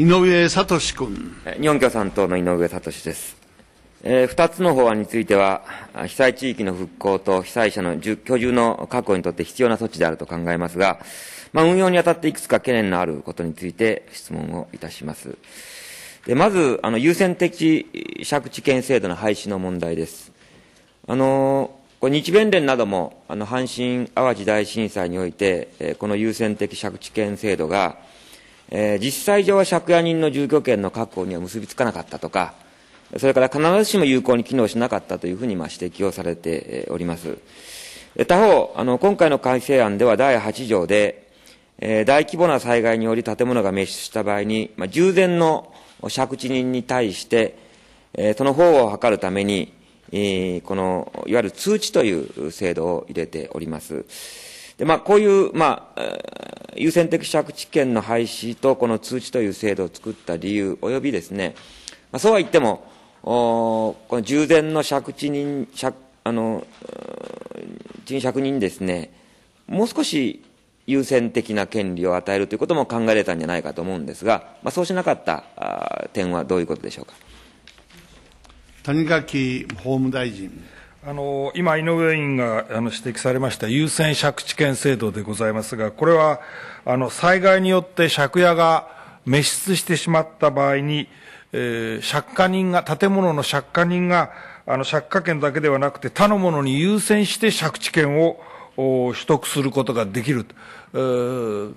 井上聡君。日本共産党の井上聡です。えー、2つの法案については、被災地域の復興と被災者の居住の確保にとって必要な措置であると考えますが、まあ、運用にあたっていくつか懸念のあることについて質問をいたします。でまずあの、優先的借地権制度の廃止の問題です。あのこれ日弁連などもあの阪神・淡路大震災において、えー、この優先的借地権制度が、えー、実際上は借家人の住居権の確保には結びつかなかったとか、それから必ずしも有効に機能しなかったというふうにまあ指摘をされております。他方、あの今回の改正案では第8条で、えー、大規模な災害により建物が滅失した場合に、まあ、従前の借地人に対して、えー、その保護を図るために、えー、このいわゆる通知という制度を入れております。で、まあ、こういう、まあ、優先的借地権の廃止と、この通知という制度を作った理由、およびですね、まあ、そうは言っても、おこの従前の借地人、借あの、賃借人にですね、もう少し優先的な権利を与えるということも考えられたんじゃないかと思うんですが、まあ、そうしなかった点はどういうことでしょうか。谷垣法務大臣。あの今、井上委員があの指摘されました優先借地権制度でございますが、これはあの災害によって借家が滅失してしまった場合に、えー、借家人が、建物の借家人が、あの借家権だけではなくて、他の者に優先して借地権を取得することができる、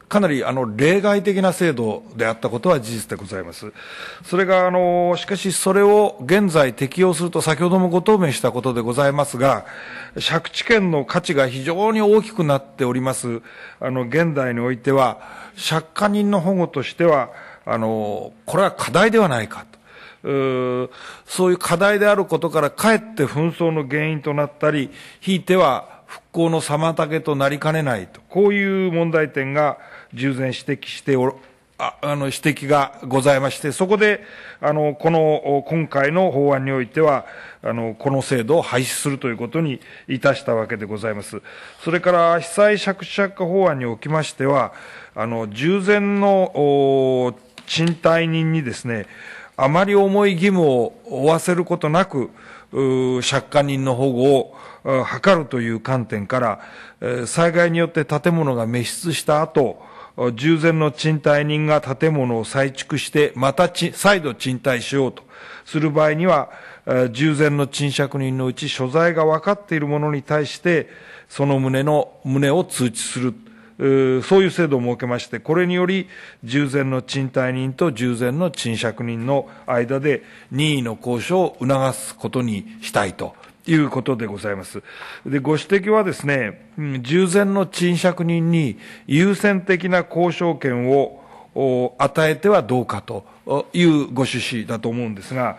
かなりあの例外的な制度であったことは事実でございます。それが、あの、しかしそれを現在適用すると先ほどもご答弁したことでございますが、借地権の価値が非常に大きくなっております、あの、現代においては、借家人の保護としては、あの、これは課題ではないかと。うそういう課題であることからかえって紛争の原因となったり、ひいては行の妨げとなりかねないと、こういう問題点が従前指摘しておああの指摘がございまして、そこで、あの、この、今回の法案においては、あの、この制度を廃止するということにいたしたわけでございます。それから、被災借地借家法案におきましては、あの、従前の賃貸人にですね、あまり重い義務を負わせることなく、借家人の保護を図るという観点から、災害によって建物が滅失した後、従前の賃貸人が建物を再築して、また再度賃貸しようとする場合には、従前の賃借人のうち所在が分かっているものに対して、その旨の、旨を通知するそういう制度を設けまして、これにより、従前の賃貸人と従前の賃借人の間で任意の交渉を促すことにしたいと。いうことでございます。で、ご指摘はですね、従前の賃借人に優先的な交渉権を与えてはどうかというご趣旨だと思うんですが、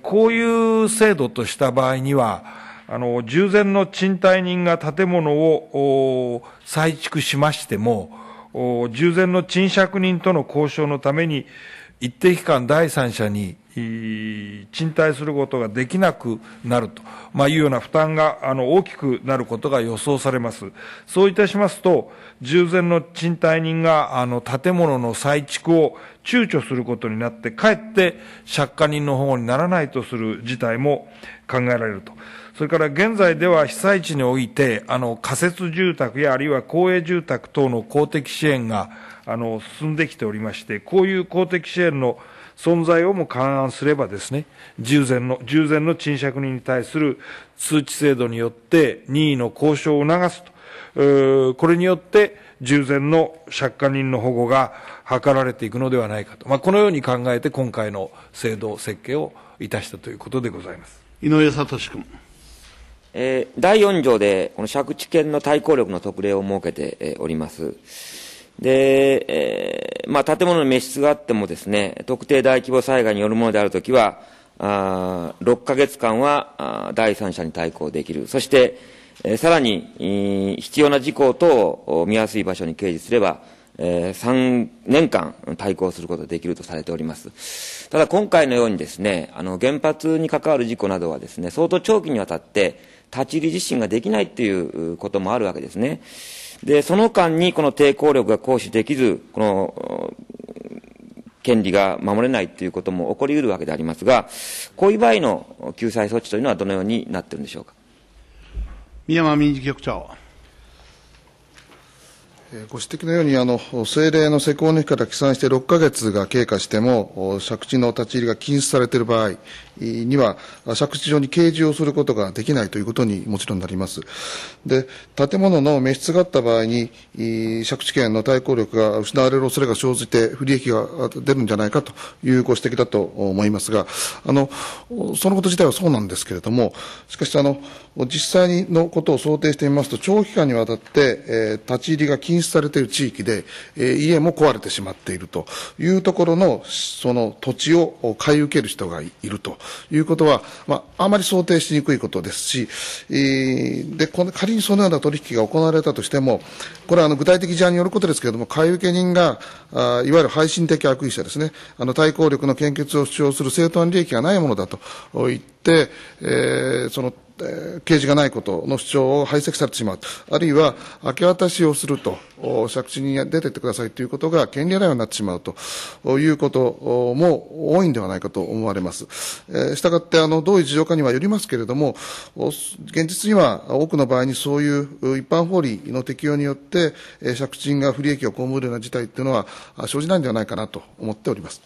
こういう制度とした場合には、あの、従前の賃貸人が建物を再築しましても、従前の賃借人との交渉のために、一定期間第三者に賃貸することができなくなると、まあ、いうような負担があの大きくなることが予想されます。そういたしますと、従前の賃貸人があの建物の再築を躊躇することになって、かえって借家人の保護にならないとする事態も考えられると。それから現在では被災地において、あの、仮設住宅やあるいは公営住宅等の公的支援が、あの、進んできておりまして、こういう公的支援の存在をも勘案すればですね、従前の、従前の賃借人に対する通知制度によって任意の交渉を促すと、これによって、従前の借家人の保護が図られていくのではないかと、まあ、このように考えて今回の制度設計をいたしたということでございます井上聡君。えー、第4条で、この借地権の対抗力の特例を設けて、えー、おります。で、えー、まあ、建物の滅失があってもですね、特定大規模災害によるものであるときは、あ6ヶ月間は第三者に対抗できる。そして、えー、さらに、えー、必要な事項等を見やすい場所に掲示すれば、えー、3年間対抗することができるとされております。ただ今回のようにですね、あの原発に関わる事故などはですね、相当長期にわたって、立ち入り自身ができないっていうこともあるわけですね。で、その間にこの抵抗力が行使できず、この、権利が守れないということも起こりうるわけでありますが、こういう場合の救済措置というのはどのようになっているんでしょうか。宮間民事局長。ご指摘のようにあの政令の施行の日から起算して6か月が経過しても借地の立ち入りが禁止されている場合には借地上に掲示をすることができないということにもちろんなりますで建物の滅失があった場合に借地権の対抗力が失われる恐れが生じて不利益が出るんじゃないかというご指摘だと思いますがあのそのこと自体はそうなんですけれどもしかしあの実際のことを想定してみますと長期間にわたって、えー、立ち入りが禁止禁止されている地域で、えー、家も壊れてしまっているというところの、その土地を買い受ける人がいるということは、まあ、あまり想定しにくいことですし、えー、で、この仮にそのような取引が行われたとしても、これはあの具体的事案によることですけれども、買い受け人が、あいわゆる配信的悪意者ですね、あの対抗力の献血を主張する正当な利益がないものだと言って、えー、そのえ刑事がないことの主張を排斥されてしまう、あるいは明け渡しをすると借地に出てってくださいということが権利乱いになってしまうということも多いんではないかと思われます。したがってあの、どういう事情かにはよりますけれども、現実には多くの場合にそういう一般法理の適用によって、借地人が不利益を被るような事態というのは生じないんではないかなと思っております。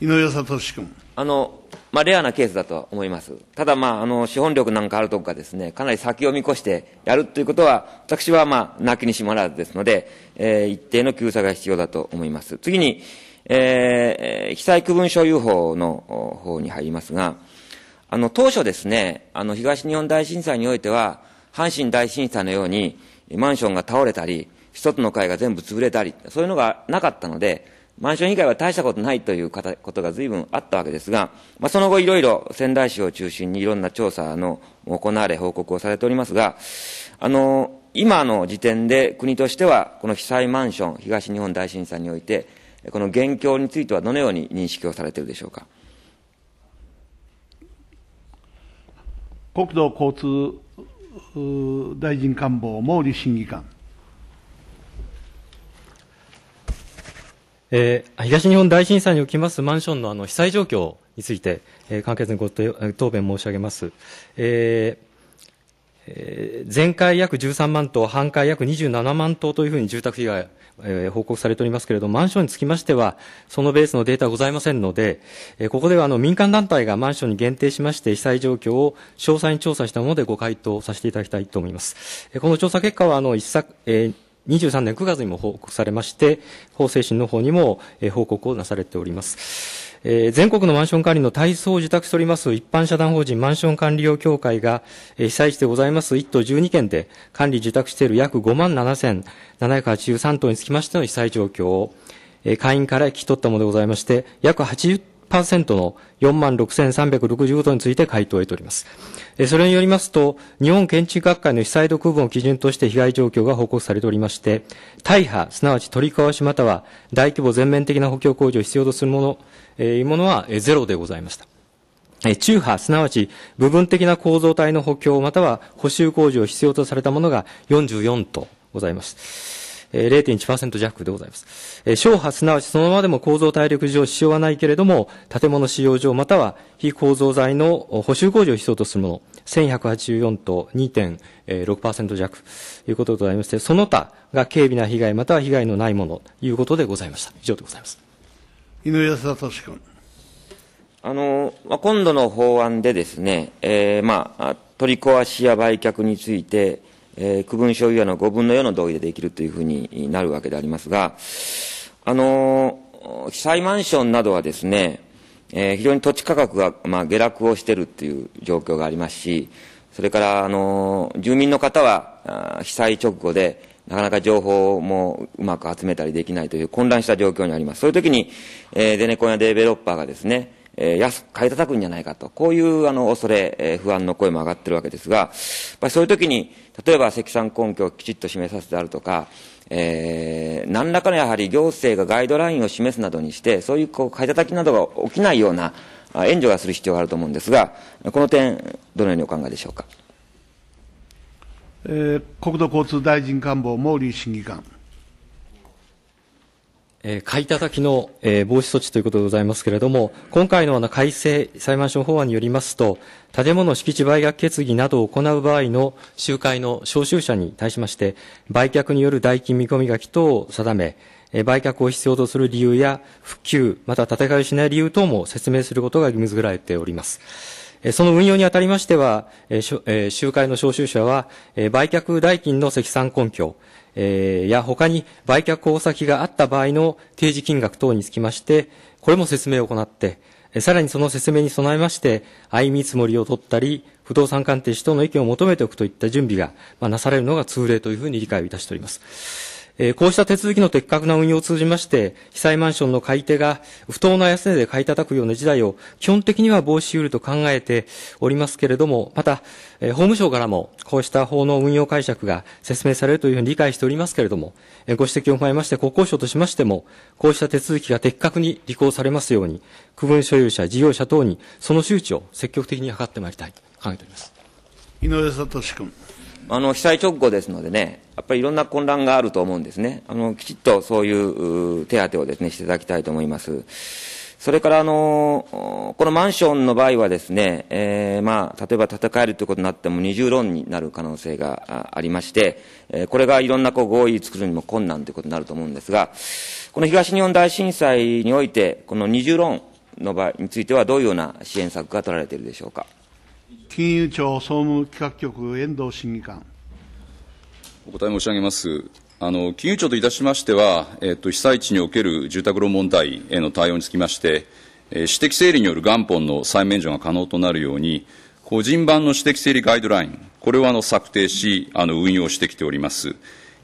井上聡君。あのまあ、レアなケースだと思います。ただ、まあ、あの、資本力なんかあるとかですね、かなり先を見越してやるということは、私は、まあ、泣きにしもあらずですので、えー、一定の救済が必要だと思います。次に、えー、被災区分所有法の方に入りますが、あの、当初ですね、あの、東日本大震災においては、阪神大震災のように、マンションが倒れたり、一つの会が全部潰れたり、そういうのがなかったので、マンション以外は大したことないということが随分あったわけですが、まあ、その後いろいろ仙台市を中心にいろんな調査の行われ報告をされておりますが、あの、今の時点で国としては、この被災マンション、東日本大震災において、この現況についてはどのように認識をされているでしょうか。国土交通大臣官房毛利審議官。えー、東日本大震災におきますマンションのあの被災状況について、えー、簡潔にご答弁申し上げます。えーえ全壊約13万棟、半壊約27万棟というふうに住宅被害、えー、報告されておりますけれども、マンションにつきましては、そのベースのデータはございませんので、えー、ここではあの民間団体がマンションに限定しまして、被災状況を詳細に調査したものでご回答させていただきたいと思います。えー、この調査結果は、あの一昨、えー23年9月にも報告されまして、法制審の方にも、え報告をなされております。え全国のマンション管理の体操を受託しております一般社団法人マンション管理業協会が、え被災地でございます1都12県で管理受託している約5万7783棟につきましての被災状況を、え会員から聞き取ったものでございまして、約80ントの46,365度について回答を得ております。それによりますと、日本建築学会の被災度区分を基準として被害状況が報告されておりまして、大破、すなわち取り壊しまたは大規模全面的な補強工事を必要とするもの、えー、いうものはゼロでございました。中波、すなわち部分的な構造体の補強または補修工事を必要とされたものが44とございます。えー、0.1%弱でございます。えー、小波、すなわちそのままでも構造体力上支障はないけれども、建物使用上または非構造材の補修工事を必要とするもの、1184と2.6%弱ということでございまして、その他が軽微な被害または被害のないものということでございました。以上でございます。井上康聡君。あの、まあ、今度の法案でですね、えー、まあ、取り壊しや売却について、えー、区分所有の5分の4の同意でできるというふうになるわけでありますが、あのー、被災マンションなどはですね、えー、非常に土地価格が、まあ、下落をしているという状況がありますし、それから、あのー、住民の方は、被災直後で、なかなか情報もうまく集めたりできないという混乱した状況にあります。そういう時に、えー、ゼネコンやデベロッパーがですね、えー、安く買い叩くんじゃないかと、こういうあの恐れ、えー、不安の声も上がってるわけですが、やっぱりそういう時に、例えば積算根拠をきちっと示させてあるとか、えー、何らかのやはり行政がガイドラインを示すなどにして、そういうこう買い叩きなどが起きないような援助がする必要があると思うんですが、この点、どのようにお考えでしょうか。えー、国土交通大臣官房毛利審議官。えー、買い叩きの、えー、防止措置ということでございますけれども、今回のあの改正裁判所法案によりますと、建物敷地売却決議などを行う場合の集会の招集者に対しまして、売却による代金見込み額等を定め、えー、売却を必要とする理由や、復旧、また建て替えしない理由等も説明することが義務づけられております。その運用にあたりましては、集会の招集者は、売却代金の積算根拠、や他に売却交先があった場合の提示金額等につきまして、これも説明を行って、さらにその説明に備えまして、相見積もりを取ったり、不動産鑑定士等の意見を求めておくといった準備が、なされるのが通例というふうに理解をいたしております。えこうした手続きの的確な運用を通じまして、被災マンションの買い手が不当な安値で買い叩くような事態を基本的には防止うると考えておりますけれども、また、え法務省からもこうした法の運用解釈が説明されるというふうに理解しておりますけれども、えご指摘を踏まえまして国交省としましても、こうした手続きが的確に履行されますように、区分所有者、事業者等にその周知を積極的に図ってまいりたいと考えております。井上聡君。あの被災直後ですのでね、やっぱりいろんな混乱があると思うんですね、あのきちっとそういう手当をです、ね、していただきたいと思います。それからあの、このマンションの場合はですね、えー、まあ、例えば建て替えるということになっても二重論になる可能性がありまして、えこれがいろんなこう合意作るにも困難ということになると思うんですが、この東日本大震災において、この二重論の場合についてはどういうような支援策が取られているでしょうか。金融庁総務企画局、遠藤審議官。お答え申し上げます。あの金融庁といたしましては、えっと、被災地における住宅ローン問題への対応につきまして、えー、私的整理による元本の再免除が可能となるように、個人版の私的整理ガイドライン、これをあの策定し、あの運用してきております。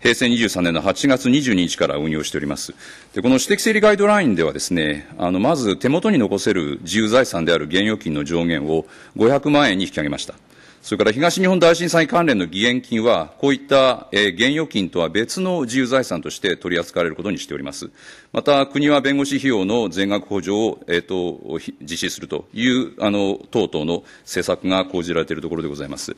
平成23年の8月22日から運用しております。でこの私的整理ガイドラインではですね、あのまず手元に残せる自由財産である現預金の上限を500万円に引き上げました。それから東日本大震災関連の義援金は、こういった、現預金とは別の自由財産として取り扱われることにしております。また、国は弁護士費用の全額補助を、えっと、実施するというあの等々の政策が講じられているところでございます。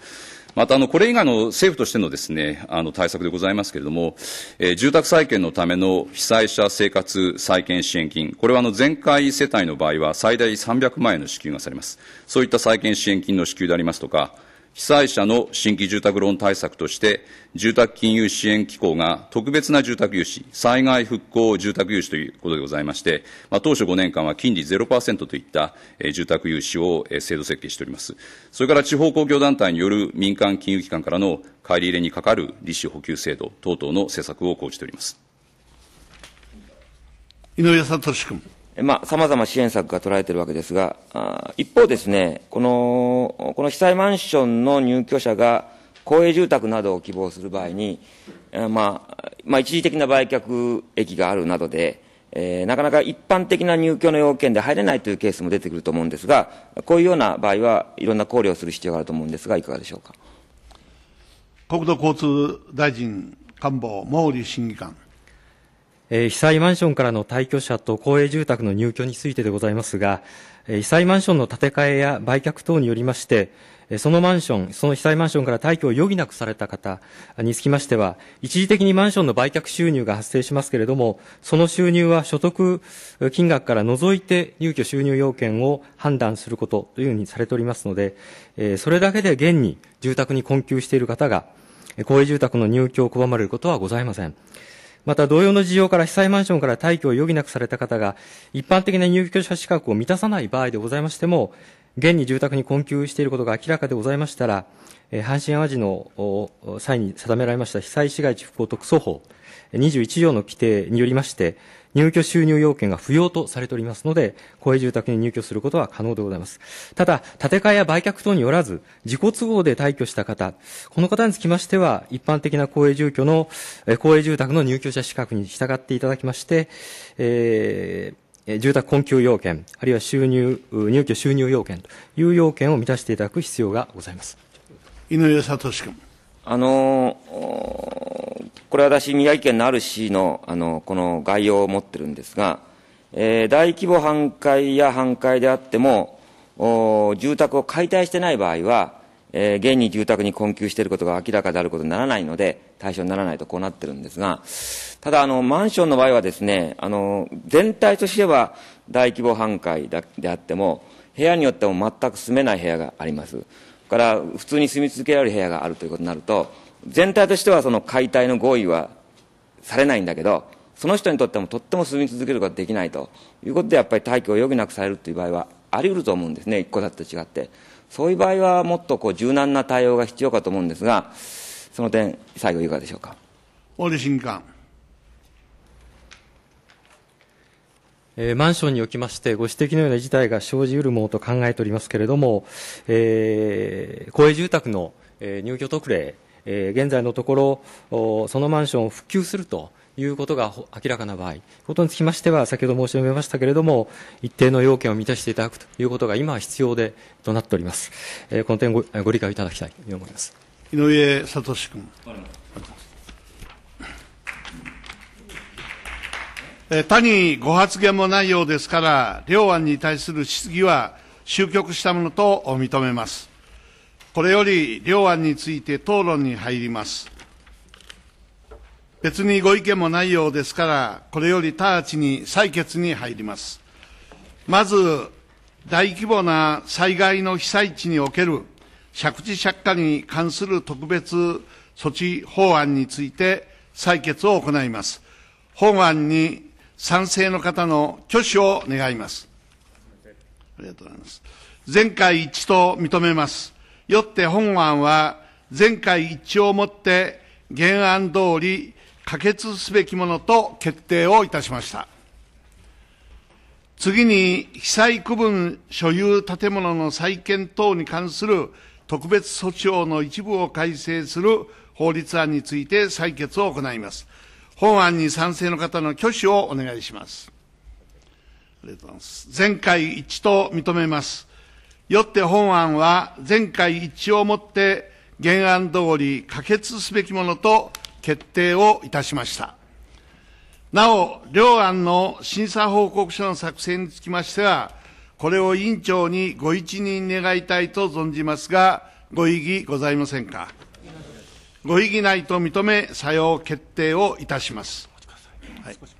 また、あの、これ以外の政府としてのですね、あの、対策でございますけれども、えー、住宅再建のための被災者生活再建支援金、これはあの、全会世帯の場合は最大300万円の支給がされます。そういった再建支援金の支給でありますとか、被災者の新規住宅ローン対策として、住宅金融支援機構が特別な住宅融資、災害復興住宅融資ということでございまして、まあ、当初5年間は金利0%といった住宅融資を制度設計しております。それから地方公共団体による民間金融機関からの借り入れにかかる利子補給制度等々の施策を講じております。井上聡君。まあ、ざま支援策が取られているわけですが、一方ですね、この、この被災マンションの入居者が公営住宅などを希望する場合に、まあ、まあ、一時的な売却益があるなどで、えー、なかなか一般的な入居の要件で入れないというケースも出てくると思うんですが、こういうような場合はいろんな考慮をする必要があると思うんですが、いかがでしょうか。国土交通大臣官房毛利審議官。被災マンションからの退去者と公営住宅の入居についてでございますが、被災マンションの建て替えや売却等によりまして、そのマンション、その被災マンションから退去を余儀なくされた方につきましては、一時的にマンションの売却収入が発生しますけれども、その収入は所得金額から除いて入居収入要件を判断することというふうにされておりますので、それだけで現に住宅に困窮している方が、公営住宅の入居を拒まれることはございません。また同様の事情から被災マンションから退去を余儀なくされた方が、一般的な入居者資格を満たさない場合でございましても、現に住宅に困窮していることが明らかでございましたら、え阪神・淡路の際に定められました被災市街地復興特措法21条の規定によりまして、入居収入要件が不要とされておりますので、公営住宅に入居することは可能でございます。ただ、建て替えや売却等によらず、自己都合で退去した方、この方につきましては、一般的な公営住居の、公営住宅の入居者資格に従っていただきまして、えー住宅困窮要件、あるいは収入、入居収入要件という要件を満たしていただく必要がございます。井上聡君。あのーこれ私、宮城県のある市の、あの、この概要を持ってるんですが、えー、大規模半壊や半壊であっても、お住宅を解体してない場合は、えー、現に住宅に困窮していることが明らかであることにならないので、対象にならないとこうなってるんですが、ただ、あの、マンションの場合はですね、あの、全体としては大規模半壊であっても、部屋によっても全く住めない部屋があります。から、普通に住み続けられる部屋があるということになると、全体としてはその解体の合意はされないんだけど、その人にとってもとっても住み続けることができないということで、やっぱり退去を余儀なくされるという場合はあり得ると思うんですね、一戸建てと違って。そういう場合はもっとこう柔軟な対応が必要かと思うんですが、その点、最後いかがでしょうか。大西審議官。えー、マンションにおきまして、ご指摘のような事態が生じうるものと考えておりますけれども、えー、公営住宅の、えー、入居特例えー、現在のところ、そのマンションを復旧するということが明らかな場合、ことにつきましては、先ほど申し上げましたけれども、一定の要件を満たしていただくということが今は必要でとなっております。えー、この点ご、ご理解いただきたいと思います。井上聡君。え他にご発言もないようですから、両案に対する質疑は終局したものと認めます。これより両案について討論に入ります。別にご意見もないようですから、これより直ちに採決に入ります。まず、大規模な災害の被災地における借地借家に関する特別措置法案について採決を行います。本案に賛成の方の挙手を願います。ありがとうございます。全会一致と認めます。よって本案は全会一致をもって原案通り可決すべきものと決定をいたしました。次に被災区分所有建物の再建等に関する特別措置法の一部を改正する法律案について採決を行います。本案に賛成の方の挙手をお願いします。ありがとうございます。全会一致と認めます。よって本案は前回一致をもって原案通り可決すべきものと決定をいたしました。なお、両案の審査報告書の作成につきましては、これを委員長にご一任願いたいと存じますが、ご異議ございませんか。ご異議ないと認め、作用決定をいたします。はい